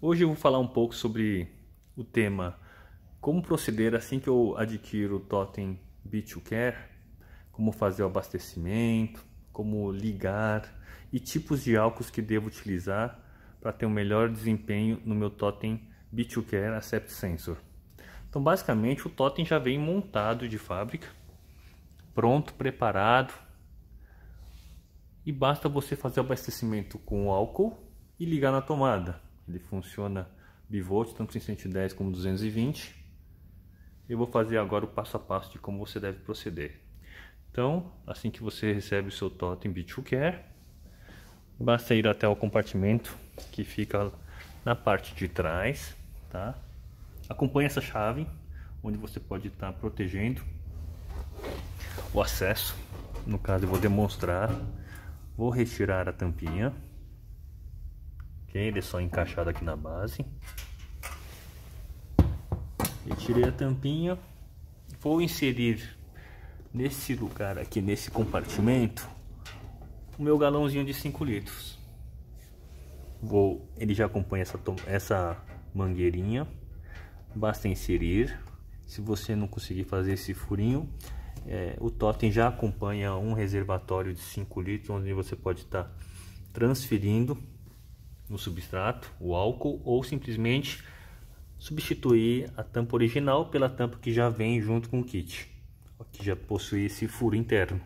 Hoje eu vou falar um pouco sobre o tema como proceder assim que eu adquiro o totem B2Care, como fazer o abastecimento, como ligar e tipos de álcools que devo utilizar para ter um melhor desempenho no meu totem B2Care Acept Sensor. Então basicamente o totem já vem montado de fábrica, pronto, preparado e basta você fazer o abastecimento com álcool e ligar na tomada ele funciona bivolt, tanto em 110 como 220. Eu vou fazer agora o passo a passo de como você deve proceder. Então, assim que você recebe o seu totem B2Care, basta ir até o compartimento que fica na parte de trás, tá? Acompanhe essa chave, onde você pode estar tá protegendo o acesso. No caso, eu vou demonstrar. Vou retirar a tampinha. Ok, ele é só encaixado aqui na base. Retirei tirei a tampinha. Vou inserir nesse lugar aqui, nesse compartimento, o meu galãozinho de 5 litros. Vou, ele já acompanha essa, essa mangueirinha. Basta inserir. Se você não conseguir fazer esse furinho, é, o totem já acompanha um reservatório de 5 litros, onde você pode estar tá transferindo no substrato, o álcool, ou simplesmente substituir a tampa original pela tampa que já vem junto com o kit, que já possui esse furo interno.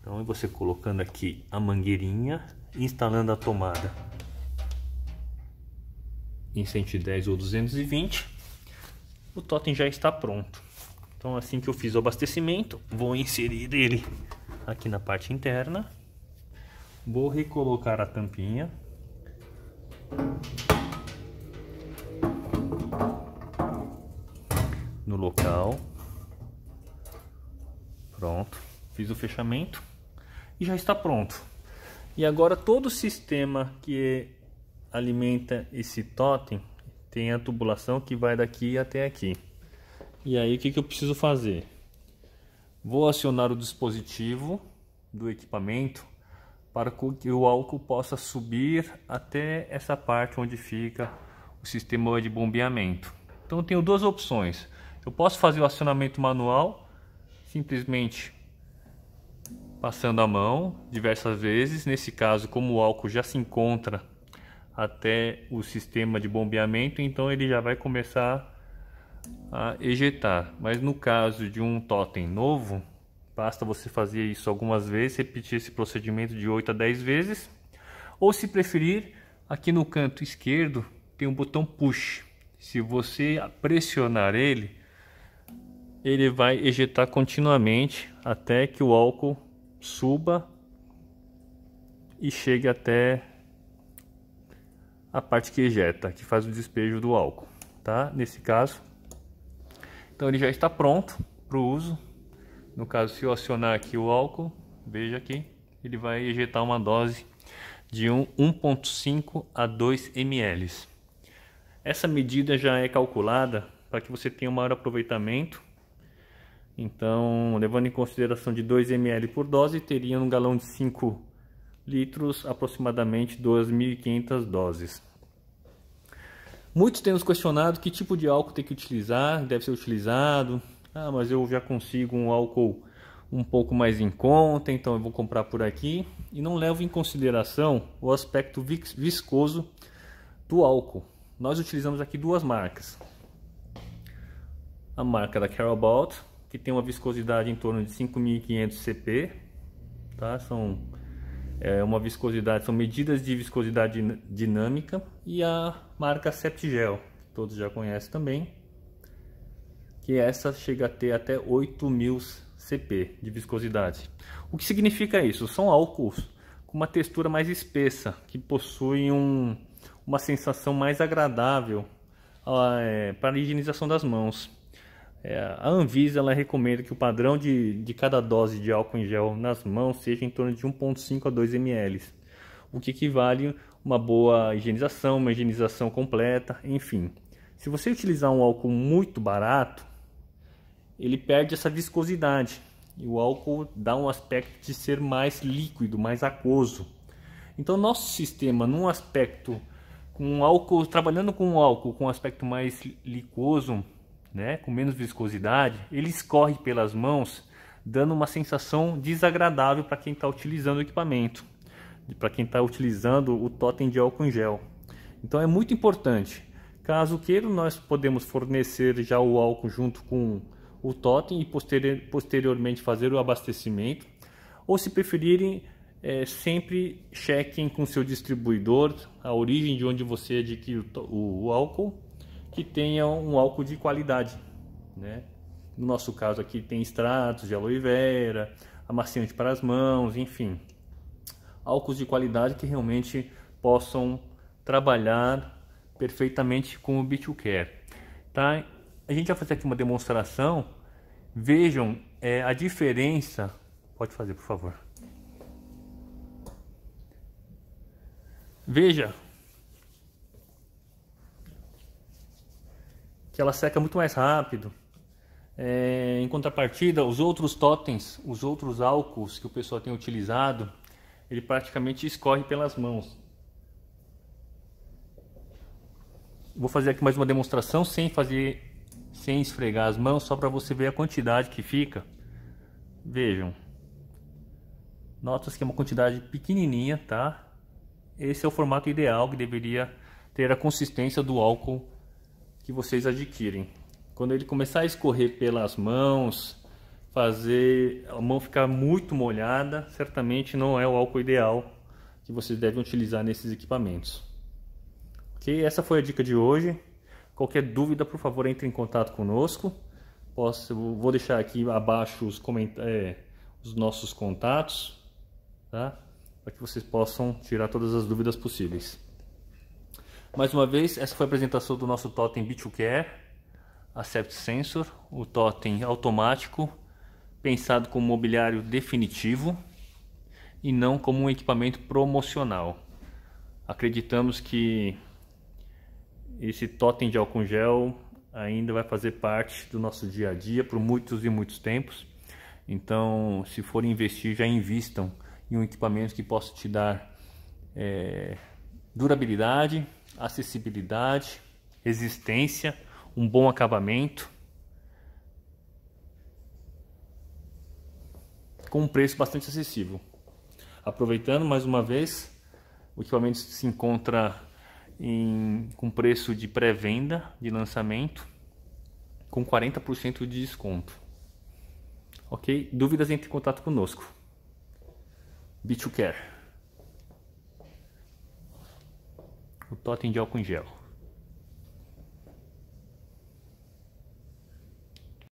Então, você colocando aqui a mangueirinha, instalando a tomada em 110 ou 220, o totem já está pronto. Então, assim que eu fiz o abastecimento, vou inserir ele aqui na parte interna. Vou recolocar a tampinha. No local. Pronto. Fiz o fechamento. E já está pronto. E agora todo o sistema que alimenta esse totem tem a tubulação que vai daqui até aqui. E aí o que, que eu preciso fazer? Vou acionar o dispositivo do equipamento para que o álcool possa subir até essa parte onde fica o sistema de bombeamento. Então eu tenho duas opções. Eu posso fazer o acionamento manual, simplesmente passando a mão diversas vezes. Nesse caso, como o álcool já se encontra até o sistema de bombeamento, então ele já vai começar a ejetar. Mas no caso de um totem novo, Basta você fazer isso algumas vezes, repetir esse procedimento de 8 a 10 vezes. Ou se preferir, aqui no canto esquerdo tem um botão push. Se você pressionar ele, ele vai ejetar continuamente até que o álcool suba e chegue até a parte que ejeta, que faz o despejo do álcool, tá? Nesse caso. Então ele já está pronto para o uso. No caso, se eu acionar aqui o álcool, veja aqui, ele vai ejetar uma dose de 1,5 a 2 ml. Essa medida já é calculada para que você tenha um maior aproveitamento. Então, levando em consideração de 2 ml por dose, teria um galão de 5 litros aproximadamente 2.500 doses. Muitos têm nos questionado que tipo de álcool tem que utilizar, deve ser utilizado, ah, mas eu já consigo um álcool um pouco mais em conta, então eu vou comprar por aqui. E não levo em consideração o aspecto viscoso do álcool. Nós utilizamos aqui duas marcas. A marca da Carabalt, que tem uma viscosidade em torno de 5.500 cp. Tá? São é, uma viscosidade, são medidas de viscosidade dinâmica. E a marca Septigel, que todos já conhecem também, que essa chega a ter até 8000 CP de viscosidade. O que significa isso? São álcools com uma textura mais espessa, que possuem um, uma sensação mais agradável ah, é, para a higienização das mãos. É, a Anvisa recomenda que o padrão de, de cada dose de álcool em gel nas mãos seja em torno de 1,5 a 2 ml, o que equivale a uma boa higienização, uma higienização completa, enfim. Se você utilizar um álcool muito barato, ele perde essa viscosidade e o álcool dá um aspecto de ser mais líquido, mais aquoso. Então nosso sistema, num aspecto com álcool, trabalhando com álcool com um aspecto mais liquoso, né, com menos viscosidade, ele escorre pelas mãos, dando uma sensação desagradável para quem está utilizando o equipamento, para quem está utilizando o totem de álcool em gel. Então é muito importante. Caso queira, nós podemos fornecer já o álcool junto com o totem e posteriormente fazer o abastecimento, ou se preferirem, é, sempre chequem com seu distribuidor a origem de onde você adquire o, o álcool, que tenha um álcool de qualidade. Né? No nosso caso aqui tem extratos de aloe vera, amaciante para as mãos, enfim. Álcools de qualidade que realmente possam trabalhar perfeitamente com o B2Care. Tá? A gente vai fazer aqui uma demonstração. Vejam é, a diferença. Pode fazer, por favor. Veja que ela seca muito mais rápido. É, em contrapartida, os outros totens, os outros álcools que o pessoal tem utilizado, ele praticamente escorre pelas mãos. Vou fazer aqui mais uma demonstração sem fazer sem esfregar as mãos, só para você ver a quantidade que fica. Vejam. Notas que é uma quantidade pequenininha, tá? Esse é o formato ideal que deveria ter a consistência do álcool que vocês adquirem. Quando ele começar a escorrer pelas mãos, fazer a mão ficar muito molhada, certamente não é o álcool ideal que vocês devem utilizar nesses equipamentos. Ok? Essa foi a dica de hoje. Qualquer dúvida, por favor, entre em contato conosco. Posso, vou deixar aqui abaixo os, é, os nossos contatos, tá? para que vocês possam tirar todas as dúvidas possíveis. Mais uma vez, essa foi a apresentação do nosso totem B2Care, Acept Sensor, o totem automático, pensado como mobiliário definitivo e não como um equipamento promocional. Acreditamos que esse totem de álcool gel ainda vai fazer parte do nosso dia a dia por muitos e muitos tempos. Então, se for investir, já invistam em um equipamento que possa te dar é, durabilidade, acessibilidade, resistência, um bom acabamento, com um preço bastante acessível. Aproveitando mais uma vez, o equipamento se encontra em, com preço de pré-venda de lançamento com 40% de desconto. Ok? Dúvidas entre em contato conosco. B2Care. O totem de álcool em gel.